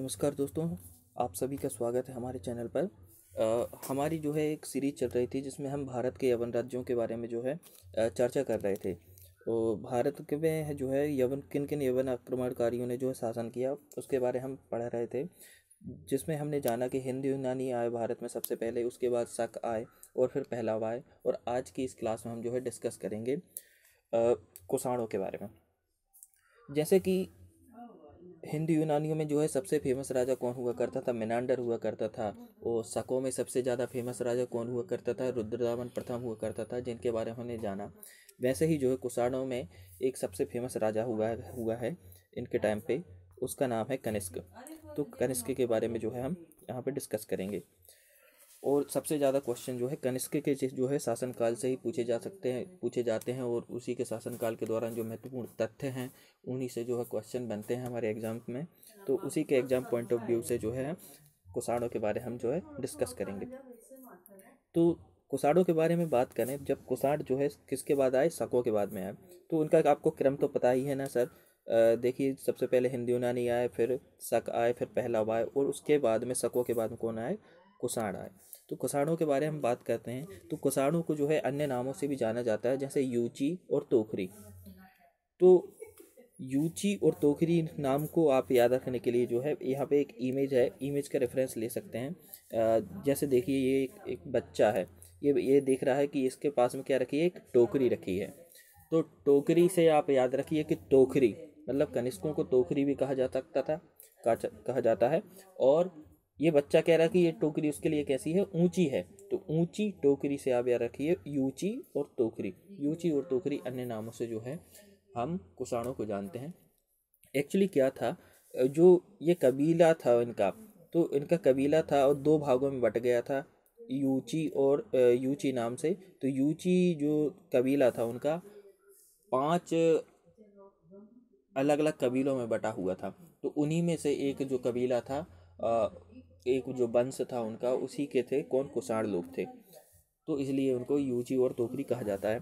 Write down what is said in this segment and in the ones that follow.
नमस्कार दोस्तों आप सभी का स्वागत है हमारे चैनल पर आ, हमारी जो है एक सीरीज चल रही थी जिसमें हम भारत के यवन राज्यों के बारे में जो है चर्चा कर रहे थे तो भारत के में जो है यवन किन किन यवन आक्रमणकारियों ने जो है शासन किया उसके बारे में हम पढ़ रहे थे जिसमें हमने जाना कि हिंदी यूनानी आए भारत में सबसे पहले उसके बाद शक आए और फिर पहलाव आए और आज की इस क्लास में हम जो है डिस्कस करेंगे कुषाणों के बारे में जैसे कि हिंदू यूनानियों में जो है सबसे फेमस राजा कौन हुआ करता था मेनांडर हुआ करता था और शकों में सबसे ज़्यादा फेमस राजा कौन हुआ करता था रुद्रदावन प्रथम हुआ करता था जिनके बारे में हमने जाना वैसे ही जो है कुषाणों में एक सबसे फेमस राजा हुआ हुआ है इनके टाइम पे उसका नाम है कनिष्क तो कनिष्क के बारे में जो है हम यहाँ पे डिस्कस करेंगे और सबसे ज़्यादा क्वेश्चन जो है कनिष्क के जो है शासनकाल से ही पूछे जा सकते हैं पूछे जाते हैं और उसी के शासनकाल के दौरान जो महत्वपूर्ण तथ्य हैं उन्हीं से जो है क्वेश्चन बनते हैं हमारे एग्जाम में तो उसी के एग्जाम पॉइंट ऑफ व्यू से जो है कुसाड़ों के बारे हम जो है डिस्कस करेंगे तो कुसाड़ों के बारे में बात करें जब कुसाड़ जो है किसके बाद आए शकों के बाद में आए तो उनका आपको क्रम तो पता ही है ना सर देखिए सबसे पहले हिंदी यूनानी आए फिर शक आए फिर पहला आए और उसके बाद में शकों के बाद में कौन आए कुसाड़ आए तो कुसाड़ों के बारे में हम बात करते हैं तो कुसाड़ों को जो है अन्य नामों से भी जाना जाता है जैसे यूची और तोखरी तो यूची और तोखरी नाम को आप याद रखने के लिए जो है यहाँ पे एक इमेज है इमेज का रेफरेंस ले सकते हैं जैसे देखिए ये एक, एक बच्चा है ये ये देख रहा है कि इसके पास में क्या रखी है एक टोकरी रखी है तो टोकरी से आप याद रखिए कि टोकरी मतलब कनिष्कों को टोकरी भी कहा जा सकता था कहा जाता है और ये बच्चा कह रहा है कि ये टोकरी उसके लिए कैसी है ऊंची है तो ऊंची टोकरी से आप याद रखिए यूची और टोकरी यूची और टोकरी अन्य नामों से जो है हम कुसाणों को जानते हैं एक्चुअली क्या था जो ये कबीला था इनका तो इनका कबीला था और दो भागों में बट गया था यूची और यूची नाम से तो यूची जो कबीला था उनका पांच अलग अलग कबीलों में बटा हुआ था तो उन्हीं में से एक जो कबीला था एक जो वंश था उनका उसी के थे कौन कुषाण लोग थे तो इसलिए उनको यूची और तोकरी कहा जाता है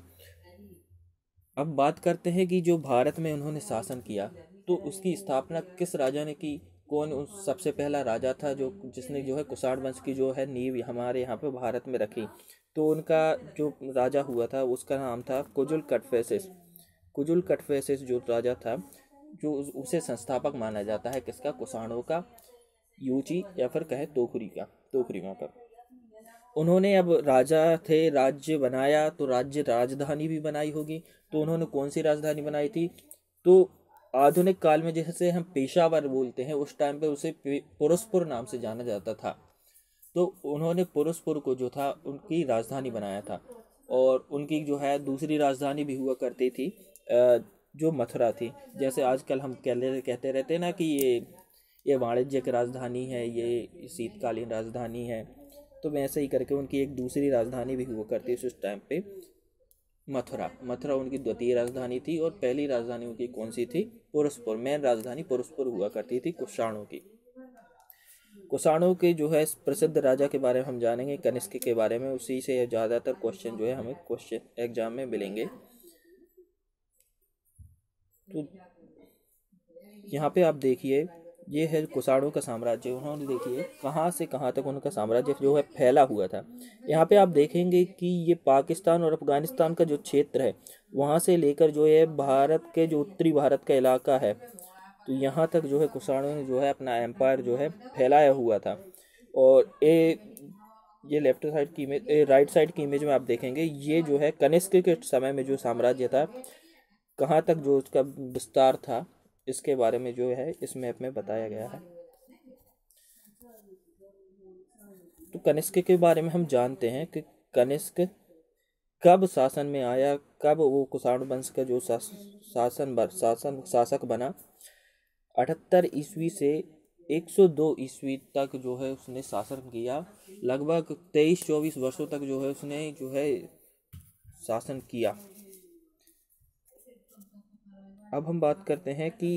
अब बात करते हैं कि जो भारत में उन्होंने शासन किया तो उसकी स्थापना किस राजा ने की कौन उस सबसे पहला राजा था जो जिसने जो है कुषाण वंश की जो है नींव हमारे यहाँ पे भारत में रखी तो उनका जो राजा हुआ था उसका नाम था कुजुल कटफेसिस कुजुल कटफेसिस जो राजा था जो उसे संस्थापक माना जाता है किसका कुषाणों का यूची या फिर कहे तोखरी का वहाँ का उन्होंने अब राजा थे राज्य बनाया तो राज्य राजधानी भी बनाई होगी तो उन्होंने कौन सी राजधानी बनाई थी तो आधुनिक काल में जैसे हम पेशावर बोलते हैं उस टाइम पे उसे पुरुषपुर नाम से जाना जाता था तो उन्होंने पुरुषपुर को जो था उनकी राजधानी बनाया था और उनकी जो है दूसरी राजधानी भी हुआ करती थी जो मथुरा थी जैसे आजकल हम कहते रहते हैं ना कि ये ये वाणिज्यिक राजधानी है ये शीतकालीन राजधानी है तो वैसे ही करके उनकी एक दूसरी राजधानी भी हुआ करती थी उस टाइम पे मथुरा मथुरा उनकी द्वितीय राजधानी थी और पहली राजधानी उनकी कौन सी थी पुरुषपुर मेन राजधानी पुरुषपुर हुआ करती थी कुषाणों की कुषाणों के जो है प्रसिद्ध राजा के बारे में हम जानेंगे कनिष्क के बारे में उसी से ज़्यादातर क्वेश्चन जो है हमें क्वेश्चन एग्जाम में मिलेंगे तो यहाँ पे आप देखिए ये है कुसाड़ों का साम्राज्य उन्होंने देखिए कहाँ से कहाँ तक उनका साम्राज्य जो है फैला हुआ था यहाँ पे आप देखेंगे कि ये पाकिस्तान और अफगानिस्तान का जो क्षेत्र है वहाँ से लेकर जो है भारत के जो उत्तरी भारत का इलाका है तो यहाँ तक जो है कुसाणों ने जो है अपना एम्पायर जो है फैलाया हुआ था और ए ये लेफ्ट साइड की इमेज राइट साइड की इमेज में आप देखेंगे ये जो है कनिष्क के समय में जो साम्राज्य था कहाँ तक जो उसका विस्तार था इसके बारे में जो है इस मैप में बताया गया है तो कनिष्क के बारे में हम जानते हैं कि कनिष्क कब शासन में आया कब वो कुषाण वंश का जो शास, शासन शासन शासक बना अठहत्तर ईस्वी से 102 ईस्वी तक जो है उसने शासन किया लगभग 23-24 वर्षों तक जो है उसने जो है शासन किया अब हम बात करते हैं कि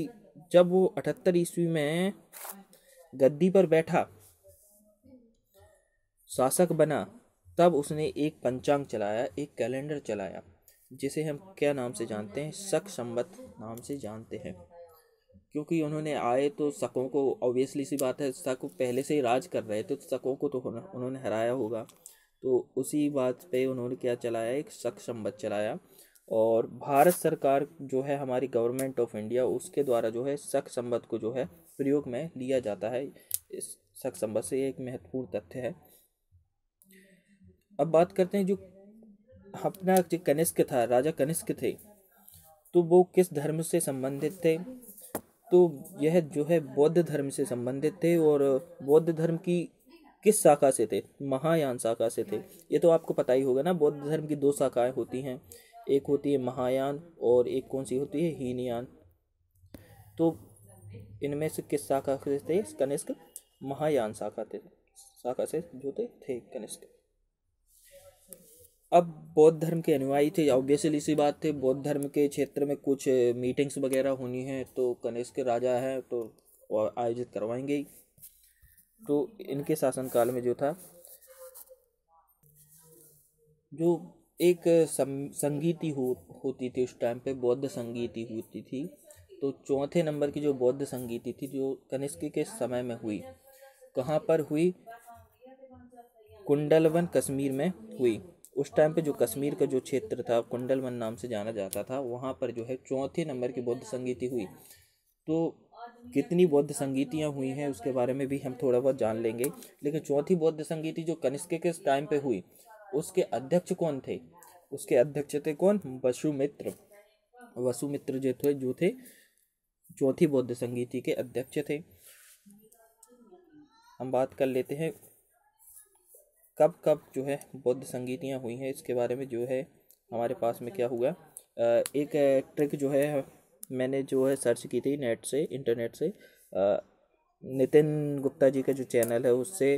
जब वो अठहत्तर ईस्वी में गद्दी पर बैठा शासक बना तब उसने एक पंचांग चलाया एक कैलेंडर चलाया जिसे हम क्या नाम से जानते हैं शक संबत नाम से जानते हैं क्योंकि उन्होंने आए तो शकों को ऑब्वियसली सी बात है शक पहले से ही राज कर रहे थे तो शकों को तो उन्होंने हराया होगा तो उसी बात पे उन्होंने क्या चलाया एक शक संबत चलाया और भारत सरकार जो है हमारी गवर्नमेंट ऑफ इंडिया उसके द्वारा जो है सख संबद्ध को जो है प्रयोग में लिया जाता है इस सख संबद्ध से एक महत्वपूर्ण तथ्य है अब बात करते हैं जो अपना जो कनिष्क था राजा कनिष्क थे तो वो किस धर्म से संबंधित थे तो यह जो है बौद्ध धर्म से संबंधित थे और बौद्ध धर्म की किस शाखा से थे महायान शाखा से थे ये तो आपको पता ही होगा ना बौद्ध धर्म की दो शाखाएं होती हैं एक होती है महायान और एक कौन सी होती है हीनयान तो इनमें से किस शाखा से थे कनिष्क महायान शाखा थे शाखा से जो थे थे कनिष्क अब बौद्ध धर्म के अनुयायी थे ऑब्वियसली इसी बात थे बौद्ध धर्म के क्षेत्र में कुछ मीटिंग्स वगैरह होनी है तो कनिष्क राजा है तो आयोजित करवाएंगे तो इनके शासनकाल में जो था जो एक संगीति हो, होती थी उस टाइम पे बौद्ध संगीति होती थी तो चौथे नंबर की जो बौद्ध संगीति थी जो कनिष्क के समय में हुई कहाँ पर हुई कुंडलवन कश्मीर में हुई उस टाइम पे जो कश्मीर का जो क्षेत्र था कुंडलवन नाम से जाना जाता था वहाँ पर जो है चौथे नंबर की बौद्ध संगीति हुई तो कितनी बौद्ध संगीतियाँ हुई हैं उसके बारे में भी हम थोड़ा बहुत जान लेंगे लेकिन चौथी बौद्ध संगीति जो कनिष्क के टाइम पे हुई उसके अध्यक्ष कौन थे उसके अध्यक्ष थे कौन वसुमित्र वसुमित्र जो थे जो थे चौथी बौद्ध संगीति के अध्यक्ष थे हम बात कर लेते हैं कब कब जो है बौद्ध संगीतियाँ हुई हैं इसके बारे में जो है हमारे पास में क्या हुआ एक ट्रिक जो है मैंने जो है सर्च की थी नेट से इंटरनेट से नितिन गुप्ता जी का जो चैनल है उससे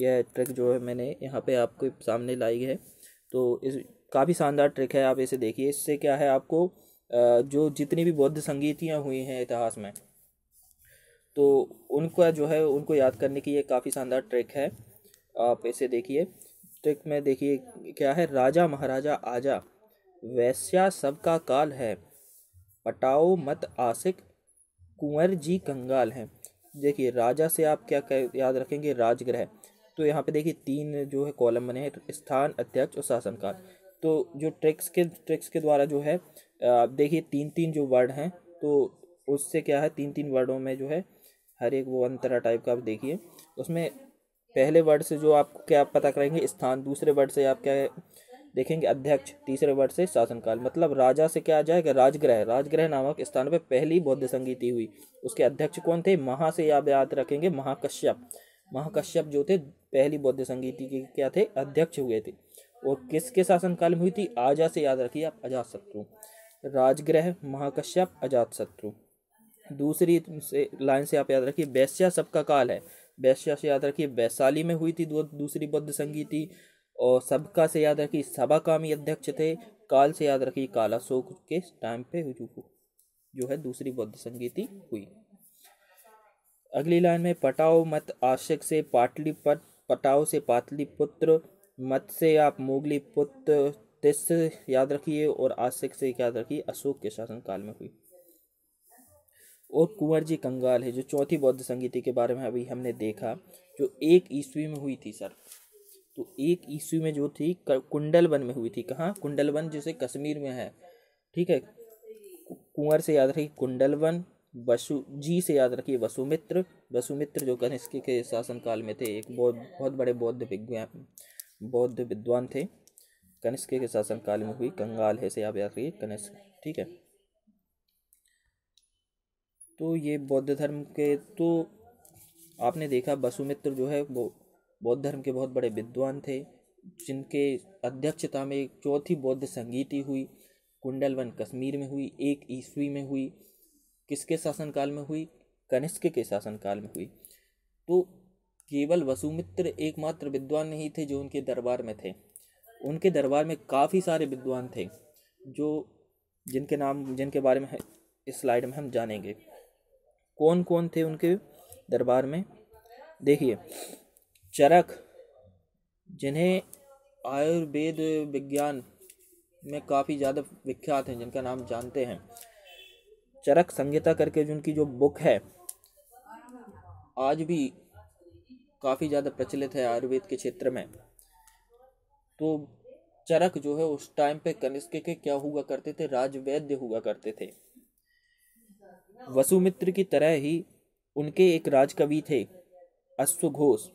यह ट्रिक जो है मैंने यहाँ पे आपके सामने लाई है तो इस काफ़ी शानदार ट्रिक है आप इसे देखिए इससे क्या है आपको जो जितनी भी बौद्ध संगीतियाँ हुई हैं इतिहास में तो उनका जो है उनको याद करने की ये काफ़ी शानदार ट्रिक है आप इसे देखिए ट्रिक में देखिए क्या है राजा महाराजा आजा वैश्या सबका काल है पटाओ मत आसिक कुंवर जी कंगाल हैं देखिए राजा से आप क्या कह याद रखेंगे राजगृह तो यहाँ पे देखिए तीन जो है कॉलम बने हैं स्थान अध्यक्ष और शासनकाल तो जो ट्रिक्स के ट्रिक्स के द्वारा जो है देखिए तीन तीन जो वर्ड हैं तो उससे क्या है तीन तीन वर्डों में जो है हर एक वो अंतरा टाइप का आप देखिए उसमें पहले वर्ड से जो आप क्या पता करेंगे स्थान दूसरे वर्ड से आप क्या देखेंगे अध्यक्ष तीसरे वर्ड से शासनकाल मतलब राजा से क्या आ जाएगा राजग्रह राजग्रह नामक स्थान पर पहली बौद्ध संगीति हुई उसके अध्यक्ष कौन थे महा से आप याद रखेंगे महाकश्यप महाकश्यप जो थे पहली बौद्ध संगीति के क्या थे अध्यक्ष हुए थे और किसके शासनकाल में हुई थी आजा से याद रखिए आप अजात शत्रु राजग्रह महाकश्यप अजात शत्रु दूसरी से लाइन से आप याद रखिए वैश्या सबका काल है वैश्या से याद रखिए वैशाली में हुई थी दूसरी बौद्ध संगी थी और सबका से याद रखिए सभा कामी अध्यक्ष थे काल से याद रखिए काला शोक के टाइम पे जो है दूसरी बौद्ध संगीति हुई अगली लाइन में पटाओ मत आशक से पाटलिपत पटाओ से पाटलिपुत्र मत से आप मोगली पुत्र तिस याद रखिए और आशिक से याद रखिए अशोक के शासनकाल में हुई और कुंवर जी कंगाल है जो चौथी बौद्ध संगीति के बारे में अभी हमने देखा जो एक ईस्वी में हुई थी सर तो एक ईस्वी में जो थी कुंडलवन में हुई थी कहाँ कुंडलवन जैसे कश्मीर में है ठीक है कुंवर से याद रखिए कुंडलवन वसु जी से याद रखिए वसुमित्र वसुमित्र जो कनिष्क के शासनकाल में थे एक बहुत बहुत बड़े बौद्ध विज्ञान बौद्ध विद्वान थे कनिष्क के शासनकाल में हुई कंगाल है से याद करिए कनिष्क ठीक है तो ये बौद्ध धर्म के तो आपने देखा वसुमित्र जो है वो बौद्ध धर्म के बहुत बड़े विद्वान थे जिनके अध्यक्षता में एक चौथी बौद्ध संगीति हुई कुंडलवन कश्मीर में हुई एक ईस्वी में हुई किसके शासनकाल में हुई कनिष्क के शासनकाल में हुई तो केवल वसुमित्र एकमात्र विद्वान नहीं थे जो उनके दरबार में थे उनके दरबार में काफ़ी सारे विद्वान थे जो जिनके नाम जिनके बारे में इस स्लाइड में हम जानेंगे कौन कौन थे उनके दरबार में देखिए चरक जिन्हें आयुर्वेद विज्ञान में काफ़ी ज़्यादा विख्यात हैं जिनका नाम जानते हैं चरक संहिता करके जिनकी जो बुक है आज भी काफ़ी ज़्यादा प्रचलित है आयुर्वेद के क्षेत्र में तो चरक जो है उस टाइम पे कनिष्क के क्या हुआ करते थे राजवैद्य हुआ करते थे वसुमित्र की तरह ही उनके एक राजकवि थे अश्वघोष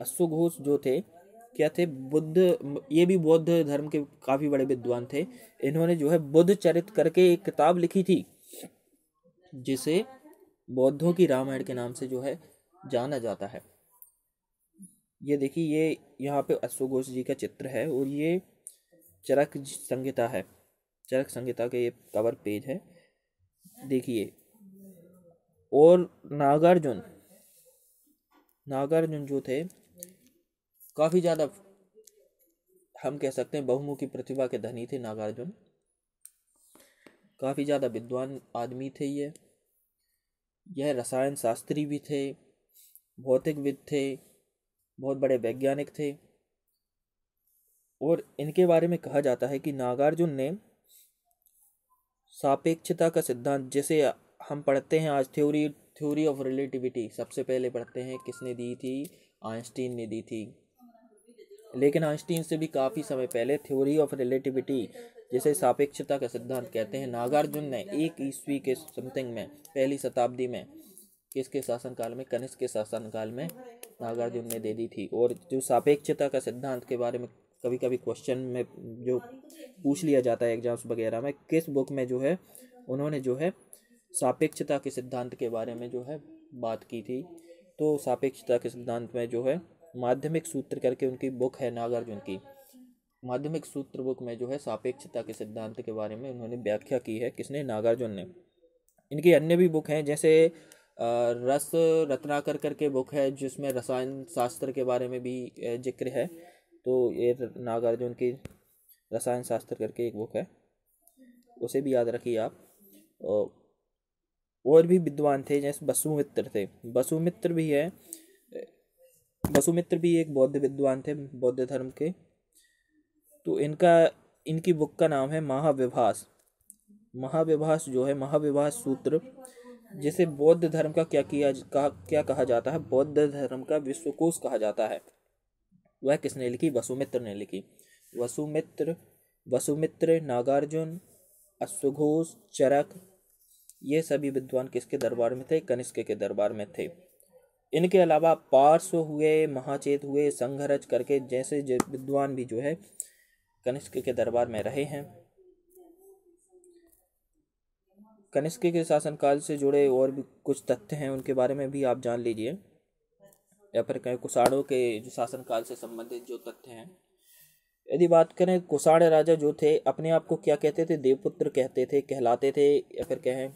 अश्वघोष जो थे क्या थे बुद्ध ये भी बौद्ध धर्म के काफ़ी बड़े विद्वान थे इन्होंने जो है बुद्ध चरित करके एक किताब लिखी थी जिसे बौद्धों की रामायण के नाम से जो है जाना जाता है ये देखिए ये यहाँ पे अश्वघोष जी का चित्र है और ये चरक संहिता है चरक संहिता के ये कवर पेज है देखिए और नागार्जुन नागार्जुन जो थे काफ़ी ज़्यादा हम कह सकते हैं बहुमुखी प्रतिभा के धनी थे नागार्जुन काफ़ी ज़्यादा विद्वान आदमी थे ये यह रसायन शास्त्री भी थे भौतिकविद थे बहुत बड़े वैज्ञानिक थे और इनके बारे में कहा जाता है कि नागार्जुन ने सापेक्षता का सिद्धांत जैसे हम पढ़ते हैं आज थ्योरी थ्योरी ऑफ रिलेटिविटी सबसे पहले पढ़ते हैं किसने दी थी आइंस्टीन ने दी थी लेकिन आइंस्टीन से भी काफ़ी समय पहले थ्योरी ऑफ रिलेटिविटी जिसे सापेक्षता का सिद्धांत कहते हैं नागार्जुन ने एक ईस्वी के समथिंग में पहली शताब्दी में किसके शासनकाल में कनिष्क के शासनकाल में नागार्जुन ने दे दी थी और जो सापेक्षता का सिद्धांत के बारे में कभी कभी क्वेश्चन में जो पूछ लिया जाता है एग्जाम्स वगैरह में किस बुक में जो है उन्होंने जो है सापेक्षता के सिद्धांत के बारे में जो है बात की थी तो सापेक्षता के सिद्धांत में जो है माध्यमिक सूत्र करके उनकी बुक है नागार्जुन की माध्यमिक सूत्र बुक में जो है सापेक्षता के सिद्धांत के बारे में उन्होंने व्याख्या की है किसने नागार्जुन ने इनकी अन्य भी बुक हैं जैसे रस रत्नाकर करके बुक है जिसमें रसायन शास्त्र के बारे में भी जिक्र है तो ये नागार्जुन की रसायन शास्त्र करके एक बुक है उसे भी याद रखिए आप और भी विद्वान थे जैसे बसुमित्र थे बसुमित्र भी है वसुमित्र भी एक बौद्ध विद्वान थे बौद्ध धर्म के तो इनका इनकी बुक का नाम है महाविभास महाविभास जो है महाविभास सूत्र जिसे बौद्ध धर्म का क्या किया कहा क्या कहा जाता है बौद्ध धर्म का विश्वकोश कहा जाता है वह किसने लिखी वसुमित्र ने लिखी वसुमित्र वसुमित्र नागार्जुन अश्वघोष चरक ये सभी विद्वान किसके दरबार में थे कनिष्क के दरबार में थे इनके अलावा पार्श्व हुए महाचेत हुए संघरज करके जैसे विद्वान भी जो है कनिष्क के दरबार में रहे हैं कनिष्क के शासनकाल से जुड़े और भी कुछ तथ्य हैं उनके बारे में भी आप जान लीजिए या फिर कहें कुषाणों के जो शासनकाल से संबंधित जो तथ्य हैं यदि बात करें कुषाण राजा जो थे अपने आप को क्या कहते थे देवपुत्र कहते थे कहलाते थे या फिर कहें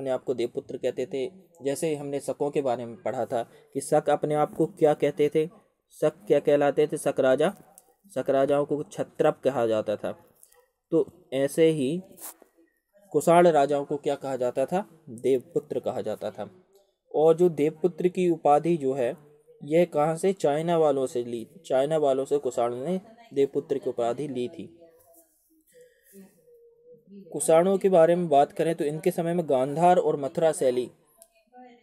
अपने आप को देवपुत्र कहते थे जैसे हमने शकों के बारे में पढ़ा था कि शक अपने आप को क्या कहते थे शक क्या कहलाते थे शक राजा शक राजाओं को छत्रप कहा जाता था तो ऐसे ही कुषाण राजाओं को क्या कहा जाता था देवपुत्र कहा जाता था और जो देवपुत्र की उपाधि जो है यह कहाँ से चाइना वालों से ली चाइना वालों से कुषाण ने देवपुत्र की उपाधि ली थी कुषाणों के बारे में बात करें तो इनके समय में गांधार और मथुरा शैली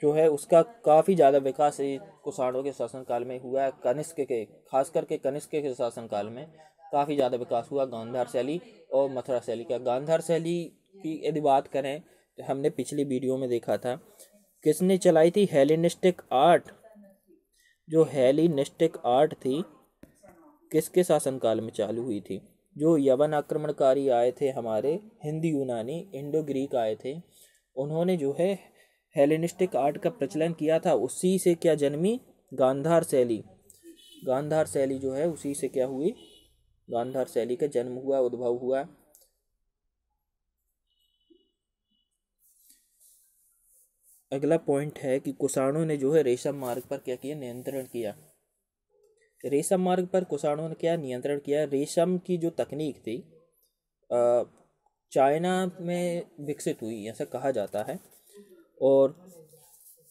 जो है उसका काफ़ी ज़्यादा विकास कुषाणों के शासनकाल में हुआ है कनिष्क के खास करके कनिष्क के शासनकाल में काफ़ी ज़्यादा विकास हुआ गांधार शैली और मथुरा शैली का गांधार शैली की यदि बात करें तो हमने पिछली वीडियो में देखा था किसने चलाई थी हेलिनिस्टिक आर्ट जो हेलिनिस्टिक आर्ट थी किसके शासनकाल में चालू हुई थी जो यवन आक्रमणकारी आए थे हमारे हिंदी यूनानी इंडो ग्रीक आए थे उन्होंने जो है हेलेनिस्टिक आर्ट का प्रचलन किया था उसी से क्या जन्मी गांधार शैली गांधार शैली जो है उसी से क्या हुई गांधार शैली का जन्म हुआ उद्भव हुआ अगला पॉइंट है कि कुषाणों ने जो है रेशम मार्ग पर क्या किया नियंत्रण किया रेशम मार्ग पर कुषाणों ने क्या नियंत्रण किया रेशम की जो तकनीक थी चाइना में विकसित हुई ऐसा कहा जाता है और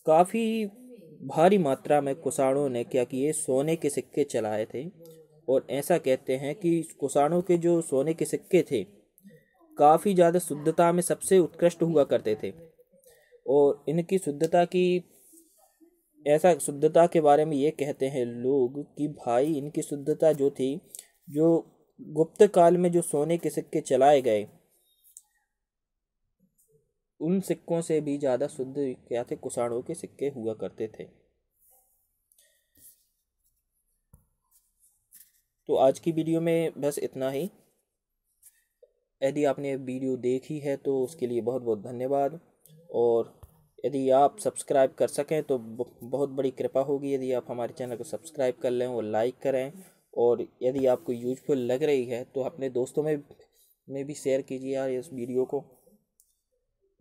काफ़ी भारी मात्रा में कुषाणों ने क्या किए सोने के सिक्के चलाए थे और ऐसा कहते हैं कि कुषाणों के जो सोने के सिक्के थे काफ़ी ज़्यादा शुद्धता में सबसे उत्कृष्ट हुआ करते थे और इनकी शुद्धता की ऐसा शुद्धता के बारे में ये कहते हैं लोग कि भाई इनकी शुद्धता जो थी जो गुप्त काल में जो सोने के सिक्के चलाए गए उन सिक्कों से भी ज़्यादा शुद्ध क्या थे कुषाणों के सिक्के हुआ करते थे तो आज की वीडियो में बस इतना ही यदि आपने वीडियो देखी है तो उसके लिए बहुत बहुत धन्यवाद और यदि आप सब्सक्राइब कर सकें तो बहुत बड़ी कृपा होगी यदि आप हमारे चैनल को सब्सक्राइब कर लें और लाइक करें और यदि आपको यूजफुल लग रही है तो अपने दोस्तों में में भी शेयर कीजिए यार इस वीडियो को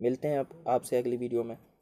मिलते हैं आप आपसे अगली वीडियो में